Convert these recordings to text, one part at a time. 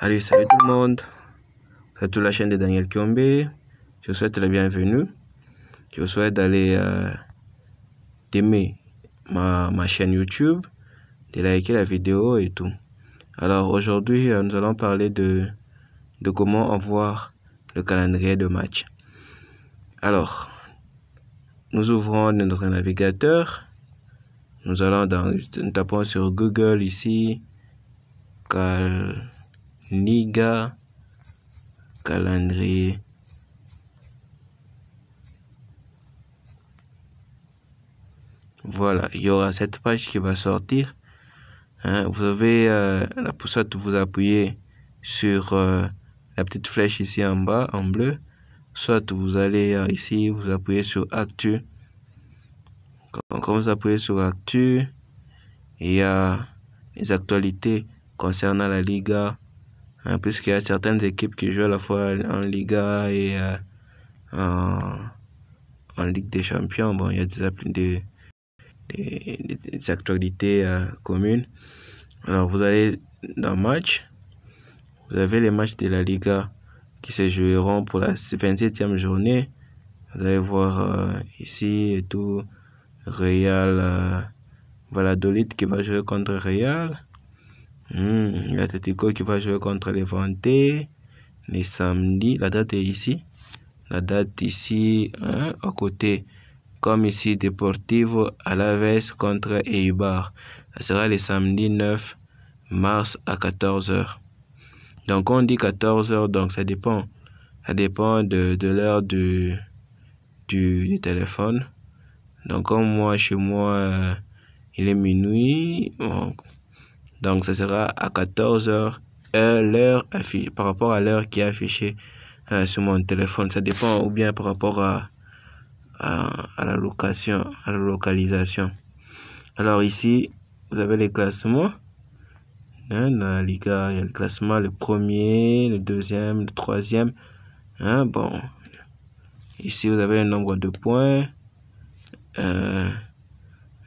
Allez, salut tout le monde. C'est toute la chaîne de Daniel Kiombe. Je vous souhaite la bienvenue. Je vous souhaite d'aller euh, d'aimer ma, ma, chaîne YouTube, de liker la vidéo et tout. Alors aujourd'hui, euh, nous allons parler de, de comment avoir le calendrier de match. Alors, nous ouvrons notre navigateur. Nous allons dans, nous tapons sur Google ici. Cal Liga, calendrier. Voilà, il y aura cette page qui va sortir. Hein, vous avez euh, la poussette vous appuyez sur euh, la petite flèche ici en bas en bleu soit vous allez euh, ici vous appuyez sur actu Comme quand vous appuyez sur actu il y a les actualités concernant la Liga Hein, puisqu'il y a certaines équipes qui jouent à la fois en Liga et euh, en, en, Ligue des Champions. Bon, il y a des, des, des actualités euh, communes. Alors, vous allez dans match. Vous avez les matchs de la Liga qui se joueront pour la 27e journée. Vous allez voir euh, ici et tout Real Valadolid Valladolid qui va jouer contre Real a hmm, L'Atletico qui va jouer contre les Ventés le samedi. La date est ici. La date ici, hein, à côté. Comme ici, Deportivo Alaves contre Eibar. Ça sera le samedi 9 mars à 14h. Donc on dit 14h, donc ça dépend. Ça dépend de, de l'heure du, du, téléphone. Donc comme moi, chez moi, euh, il est minuit. Bon, donc ça sera à 14h, euh, l'heure par rapport à l'heure qui est affichée euh, sur mon téléphone. Ça dépend ou bien par rapport à, à, la location, à la localisation. Alors ici, vous avez les classements. Hein, dans Liga, il y a le classement, le premier, le deuxième, le troisième. Hein, bon, ici vous avez le nombre de points. Euh,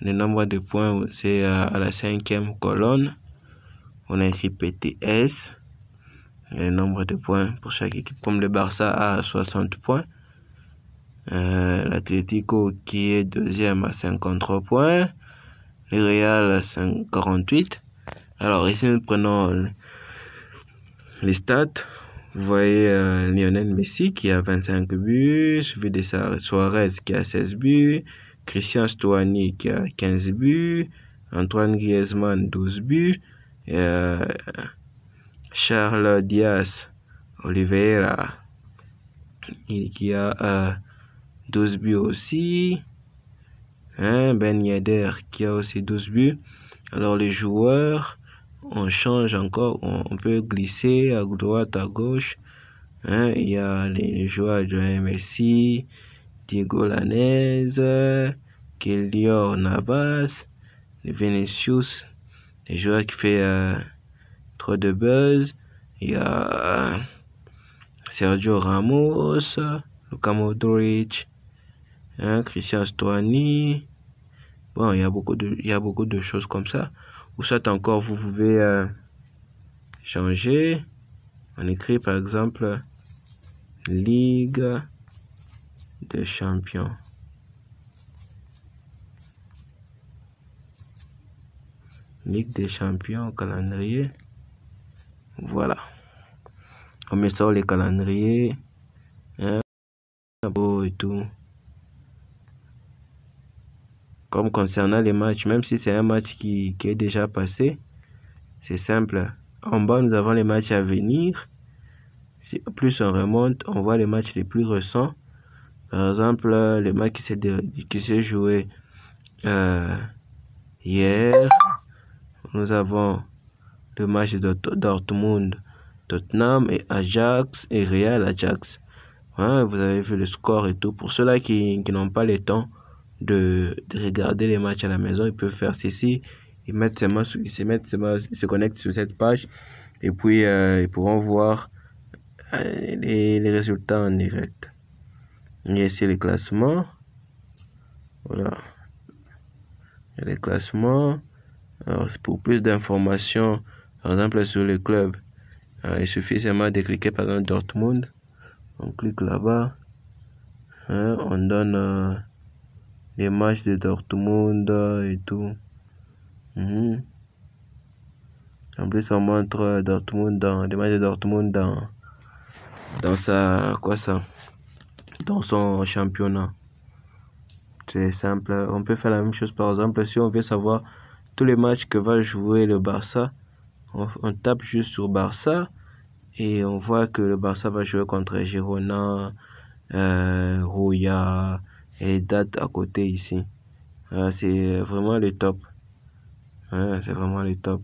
le nombre de points, c'est euh, à la cinquième colonne. On a écrit PTS. Le nombre de points pour chaque équipe, comme le Barça a 60 points. Euh, qui est deuxième à 53 points. Le Real à 48. Alors ici, nous prenons les stats. Vous voyez euh, Lionel Messi qui a 25 buts, suivi de Suarez qui a 16 buts. Christian Stoani euh, qui a 15 buts, Antoine Griezmann 12 buts, euh, Charles Diaz Oliveira qui a 12 euh, buts aussi, hein, Ben Yedder qui a aussi 12 buts. Alors les joueurs, on change encore, on, peut glisser à droite, à gauche. Hein, il y a les, joueurs de MSI. Diego Lanez, Kelior Navas, Vinicius, les joueurs qui fait euh, trop de buzz. Il y a euh, Sergio Ramos, Luka Modric, hein, Christian Stoani. Bon, il y, a beaucoup de, il y a beaucoup de choses comme ça. Ou soit encore, vous pouvez euh, changer. On écrit par exemple Ligue des champions. Ligue des champions, calendrier. Voilà. On met sort les calendriers. Hein, beau et tout. Comme concernant les matchs, même si c'est un match qui, est déjà passé, c'est simple. En bas, nous avons les matchs à venir. Si plus on remonte, on voit les matchs les plus récents. Par exemple, le match qui s'est, joué euh, hier, nous avons le match de Dortmund, Tottenham et Ajax et Real Ajax. Hein, vous avez vu le score et tout. Pour ceux-là qui, n'ont pas le temps de, regarder les matchs à la maison, ils peuvent faire ceci. Ils, se, mettent connectent sur cette page et puis euh, ils pourront voir euh, les résultats en direct. Ici le classement. Voilà. Le classement. Alors, pour plus d'informations, par exemple sur le club, il suffit seulement de cliquer par exemple Dortmund. On clique là-bas. Hein, on donne euh, les matchs de Dortmund euh, et tout. Mhm. En plus, on montre euh, Dortmund dans, les matchs de Dortmund dans, dans sa, quoi ça, son championnat. C'est simple. On peut faire la même chose, par exemple, si on veut savoir tous les matchs que va jouer le Barça, on, tape juste sur Barça et on voit que le Barça va jouer contre Girona, euh, et date à côté ici. Euh, c'est vraiment le top. c'est vraiment le top.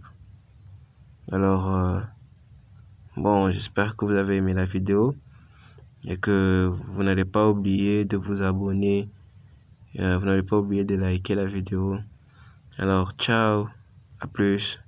Alors, euh, bon, j'espère que vous avez aimé la vidéo et que vous n'allez pas oublier de vous abonner, euh, vous n'allez pas oublier de liker la vidéo. Alors, ciao, à plus.